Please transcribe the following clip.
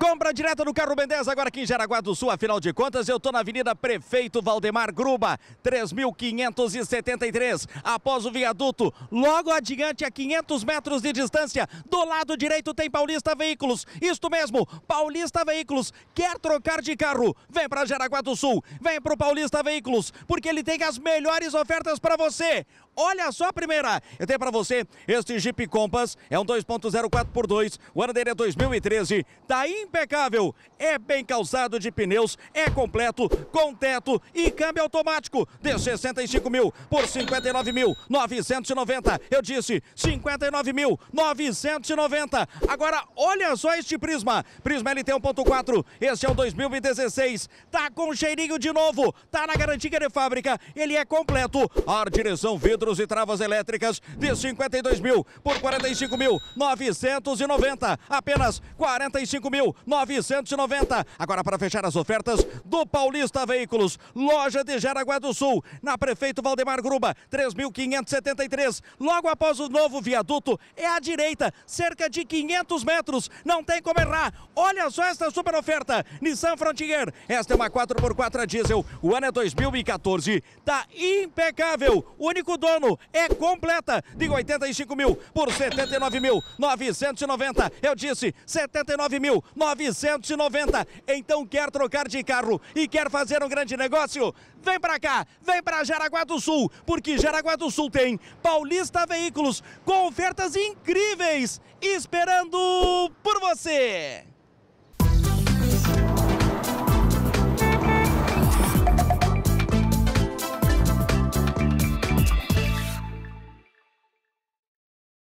Compra direto no Carro Mendes, agora aqui em Jaraguá do Sul. Afinal de contas, eu tô na Avenida Prefeito Valdemar Gruba, 3.573. Após o viaduto, logo adiante, a 500 metros de distância, do lado direito tem Paulista Veículos. Isto mesmo, Paulista Veículos. Quer trocar de carro? Vem para Jaraguá do Sul, vem pro Paulista Veículos, porque ele tem as melhores ofertas para você. Olha só a primeira. Eu tenho para você este Jeep Compass, é um 2.04 por 2, o ano dele é 2013. Tá em impecável, é bem calçado de pneus, é completo, com teto e câmbio automático de 65 mil por 59.990. Eu disse 59.990. Agora olha só este Prisma, Prisma LT 1.4. Este é o 2016. Tá com cheirinho de novo, tá na garantia de fábrica. Ele é completo. Ar, direção, vidros e travas elétricas de 52 mil por 45.990. Apenas 45 mil 990. Agora para fechar as ofertas do Paulista Veículos, loja de Jaraguá do Sul, na Prefeito Valdemar Gruba, 3.573. Logo após o novo viaduto, é à direita, cerca de 500 metros. Não tem como errar. Olha só esta super oferta. Nissan Frontier. Esta é uma 4x4 a diesel. O ano é 2014. Está impecável. o Único dono. É completa. De 85 mil por 79.990. Eu disse 79 mil. 990. Então quer trocar de carro e quer fazer um grande negócio? Vem para cá, vem para Jaraguá do Sul, porque Jaraguá do Sul tem Paulista Veículos com ofertas incríveis esperando por você.